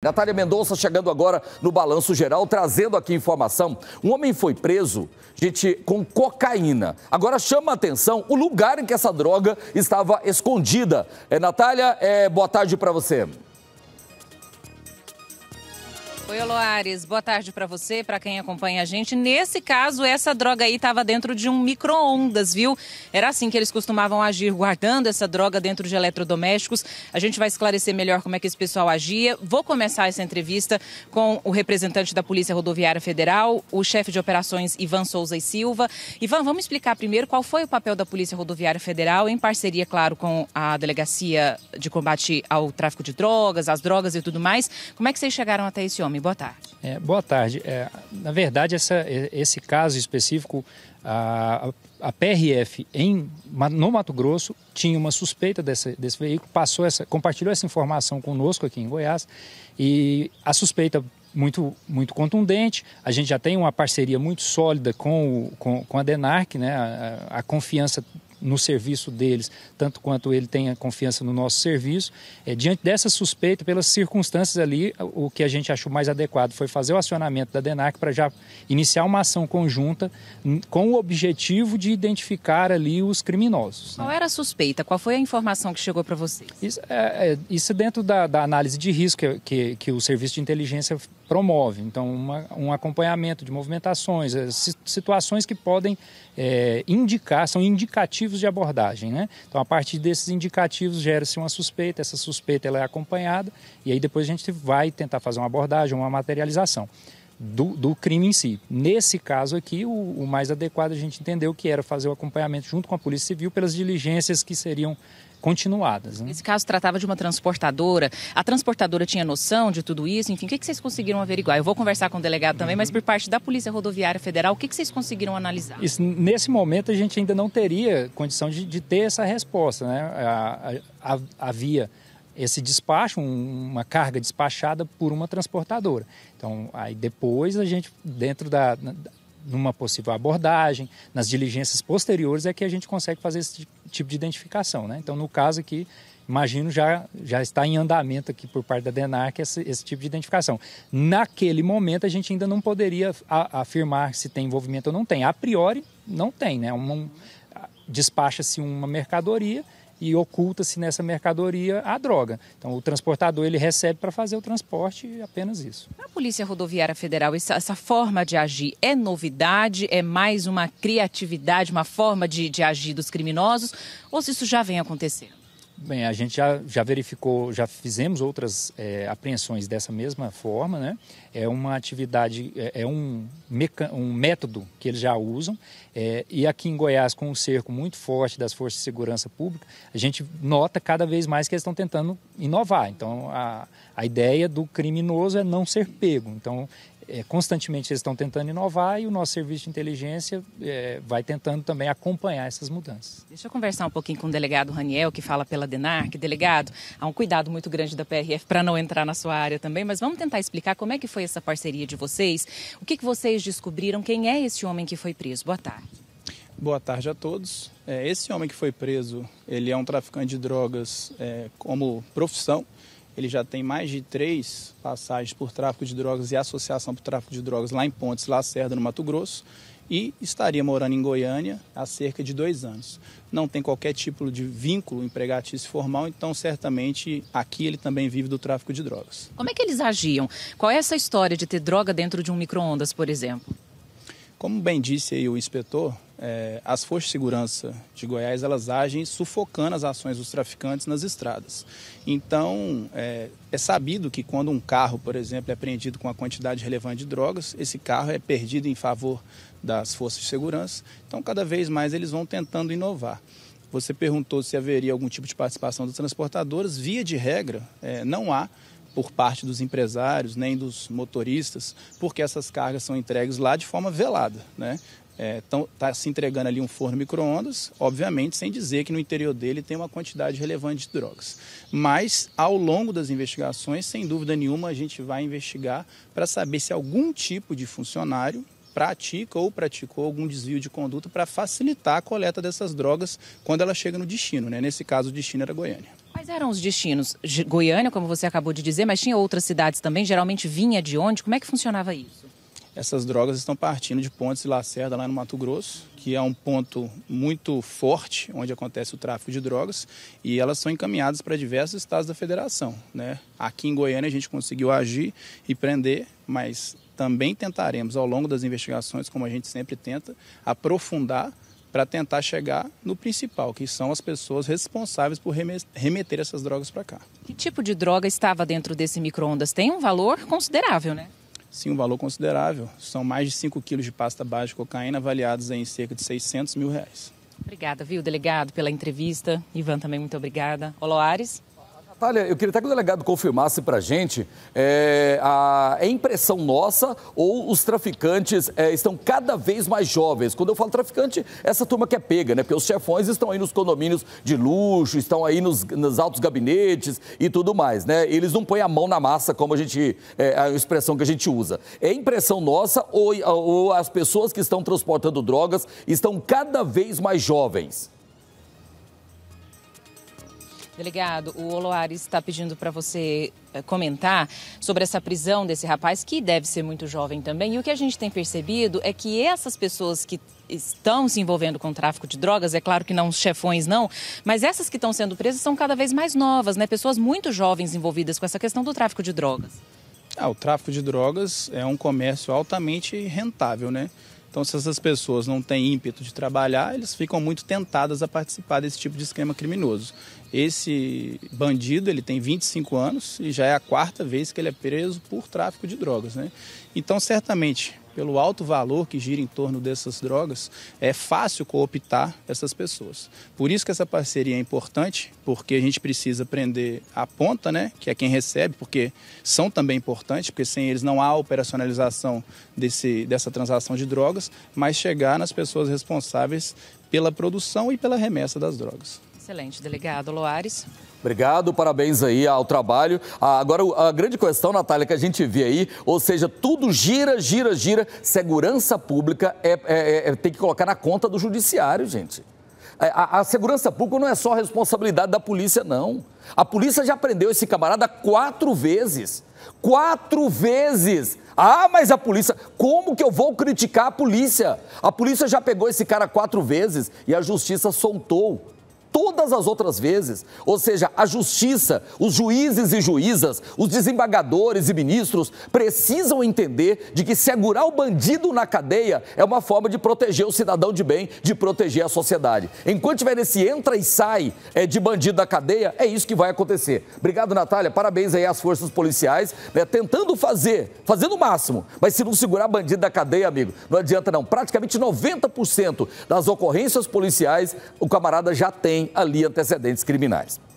Natália Mendonça chegando agora no Balanço Geral, trazendo aqui informação. Um homem foi preso, gente, com cocaína. Agora chama a atenção o lugar em que essa droga estava escondida. É, Natália, é, boa tarde para você. Oi, Loares. Boa tarde para você, para quem acompanha a gente. Nesse caso, essa droga aí estava dentro de um micro-ondas, viu? Era assim que eles costumavam agir, guardando essa droga dentro de eletrodomésticos. A gente vai esclarecer melhor como é que esse pessoal agia. Vou começar essa entrevista com o representante da Polícia Rodoviária Federal, o chefe de operações Ivan Souza e Silva. Ivan, vamos explicar primeiro qual foi o papel da Polícia Rodoviária Federal, em parceria, claro, com a Delegacia de Combate ao Tráfico de Drogas, às drogas e tudo mais. Como é que vocês chegaram até esse homem? Tony, boa tarde. É, boa tarde. É, na verdade, essa, esse caso específico, a, a PRF em, no Mato Grosso tinha uma suspeita desse, desse veículo, passou essa, compartilhou essa informação conosco aqui em Goiás e a suspeita muito, muito contundente. A gente já tem uma parceria muito sólida com, o, com, com a DENARC, né? a, a confiança no serviço deles, tanto quanto ele tenha confiança no nosso serviço. É, diante dessa suspeita, pelas circunstâncias ali, o que a gente achou mais adequado foi fazer o acionamento da DENAC para já iniciar uma ação conjunta hum, com o objetivo de identificar ali os criminosos. Né? Qual era a suspeita? Qual foi a informação que chegou para vocês? Isso, é, é, isso dentro da, da, análise de risco que, que, que o serviço de inteligência promove. Então, uma, um acompanhamento de movimentações, eh, situações que podem é, indicar, são indicativos de abordagem. Né? Então, a partir desses indicativos gera-se uma suspeita, essa suspeita ela é acompanhada e aí depois a gente vai tentar fazer uma abordagem, uma materialização. Do, do, crime em si. Nesse caso aqui, o, o, mais adequado é a gente entendeu que era fazer o acompanhamento junto com a Polícia Civil pelas diligências que seriam continuadas. Né? Esse caso tratava de uma transportadora. A transportadora tinha noção de tudo isso? Enfim, o que, vocês conseguiram averiguar? Eu vou conversar com o delegado também, uhum. mas por parte da Polícia Rodoviária Federal, o que, vocês conseguiram analisar? Isso, nesse momento, a gente ainda não teria condição de, de ter essa resposta. Né? havia esse despacho, um, uma carga despachada por uma transportadora. Então, aí depois a gente, dentro da, numa possível abordagem, nas diligências posteriores é que a gente consegue fazer esse tipo de identificação. Né? Então, no caso aqui, imagino já, já está em andamento aqui por parte da DENARC esse, esse tipo de identificação. Naquele momento, a gente ainda não poderia afirmar se tem envolvimento ou não tem. A priori, não tem. Né? um, Despacha-se uma mercadoria e oculta-se nessa mercadoria a droga. Então o transportador ele recebe para fazer o transporte apenas isso. A Polícia Rodoviária Federal, essa, essa, forma de agir é novidade, é mais uma criatividade, uma forma de, de agir dos criminosos ou se isso já vem acontecendo? Bem, a gente já, já verificou, já fizemos outras é, apreensões dessa mesma forma, né? É uma atividade, é, é um, meca, um método que eles já usam. É, e aqui em Goiás, com um cerco muito forte das forças de segurança pública, a gente nota cada vez mais que eles estão tentando inovar. Então, a, a ideia do criminoso é não ser pego. Então, é, constantemente eles estão tentando inovar e o nosso serviço de inteligência é, vai tentando também acompanhar essas mudanças. Deixa eu conversar um pouquinho com o delegado Raniel, que fala pela DENARC. Delegado, há um cuidado muito grande da PRF para não entrar na sua área também, mas vamos tentar explicar como é que foi essa parceria de vocês, o que, que vocês descobriram, quem é esse homem que foi preso. Boa tarde. Boa tarde a todos. É, esse homem que foi preso, ele é um traficante de drogas é, como profissão, ele já tem mais de três passagens por tráfico de drogas e associação por tráfico de drogas lá em Pontes, Lacerda, no Mato Grosso. E estaria morando em Goiânia há cerca de dois anos. Não tem qualquer tipo de vínculo empregatício formal, então certamente aqui ele também vive do tráfico de drogas. Como é que eles agiam? Qual é essa história de ter droga dentro de um micro-ondas, por exemplo? Como bem disse aí o inspetor, é, as forças de segurança de Goiás elas agem sufocando as ações dos traficantes nas estradas. Então, é, é, sabido que quando um carro, por exemplo, é apreendido com uma quantidade relevante de drogas, esse carro é perdido em favor das forças de segurança. Então, cada vez mais eles vão tentando inovar. Você perguntou se haveria algum tipo de participação dos transportadores. Via de regra, é, não há por parte dos empresários nem dos motoristas, porque essas cargas são entregues lá de forma velada. Né? está é, tá se entregando ali um forno micro-ondas, obviamente sem dizer que no interior dele tem uma quantidade relevante de drogas. Mas, ao longo das investigações, sem dúvida nenhuma, a gente vai investigar para saber se algum tipo de funcionário pratica ou praticou algum desvio de conduta para facilitar a coleta dessas drogas quando ela chega no destino. Né? Nesse caso, o destino era Goiânia. Quais eram os destinos? Goiânia, como você acabou de dizer, mas tinha outras cidades também? Geralmente vinha de onde? Como é que funcionava isso? essas drogas estão partindo de Pontes e Lacerda, lá no Mato Grosso, que é um ponto muito forte onde acontece o tráfico de drogas, e elas são encaminhadas para diversos estados da federação. Né? Aqui em Goiânia a gente conseguiu agir e prender, mas também tentaremos, ao longo das investigações, como a gente sempre tenta, aprofundar para tentar chegar no principal, que são as pessoas responsáveis por remeter essas drogas para cá. Que tipo de droga estava dentro desse micro-ondas? Tem um valor considerável, né? sim um valor considerável. São mais de 5 quilos de pasta base de cocaína avaliados em cerca de 600 mil reais. Obrigada, viu, delegado, pela entrevista. Ivan, também muito obrigada. Oloares? Natália, eu queria até que o delegado confirmasse para a gente, é, a, é impressão nossa ou os traficantes é, estão cada vez mais jovens? Quando eu falo traficante, essa turma que é pega, né? Porque os chefões estão aí nos condomínios de luxo, estão aí nos, nos altos gabinetes e tudo mais, né? Eles não põem a mão na massa, como a gente, é, a expressão que a gente usa. É impressão nossa ou, ou as pessoas que estão transportando drogas estão cada vez mais jovens? Delegado, o Oloares está pedindo para você eh, comentar sobre essa prisão desse rapaz, que deve ser muito jovem também. E o que a gente tem percebido é que essas pessoas que estão se envolvendo com tráfico de drogas, é claro que não os chefões não, mas essas que estão sendo presas são cada vez mais novas, né? Pessoas muito jovens envolvidas com essa questão do tráfico de drogas. Ah, o tráfico de drogas é um comércio altamente rentável, né? Então, se essas pessoas não têm ímpeto de trabalhar, eles ficam muito tentadas a participar desse tipo de esquema criminoso. Esse bandido, ele tem 25 anos e já é a quarta vez que ele é preso por tráfico de drogas, né? Então, certamente, pelo alto valor que gira em torno dessas drogas, é fácil cooptar essas pessoas. Por isso que essa parceria é importante, porque a gente precisa prender a ponta, né, que é quem recebe, porque são também importantes, porque sem eles não há operacionalização desse, dessa transação de drogas, mas chegar nas pessoas responsáveis pela produção e pela remessa das drogas. Excelente, delegado Loares. Obrigado, parabéns aí ao trabalho. Ah, agora, a grande questão, Natália, que a gente vê aí, ou seja, tudo gira, gira, gira. Segurança pública é, é, é, é tem que colocar na conta do judiciário, gente. É, a, a, segurança pública não é só responsabilidade da polícia, não. A polícia já prendeu esse camarada quatro vezes. Quatro vezes! Ah, mas a polícia. Como que eu vou criticar a polícia? A polícia já pegou esse cara quatro vezes e a justiça soltou todas as outras vezes. Ou seja, a justiça, os juízes e juízas, os desembargadores e ministros precisam entender de que segurar o bandido na cadeia é uma forma de proteger o cidadão de bem, de proteger a sociedade. Enquanto tiver esse entra e sai é, de bandido da cadeia, é isso que vai acontecer. Obrigado, Natália. Parabéns aí às forças policiais, né, tentando fazer, fazendo o máximo. Mas se não segurar bandido da cadeia, amigo, não adianta não. Praticamente 90% das ocorrências policiais o camarada já tem têm ali antecedentes criminais.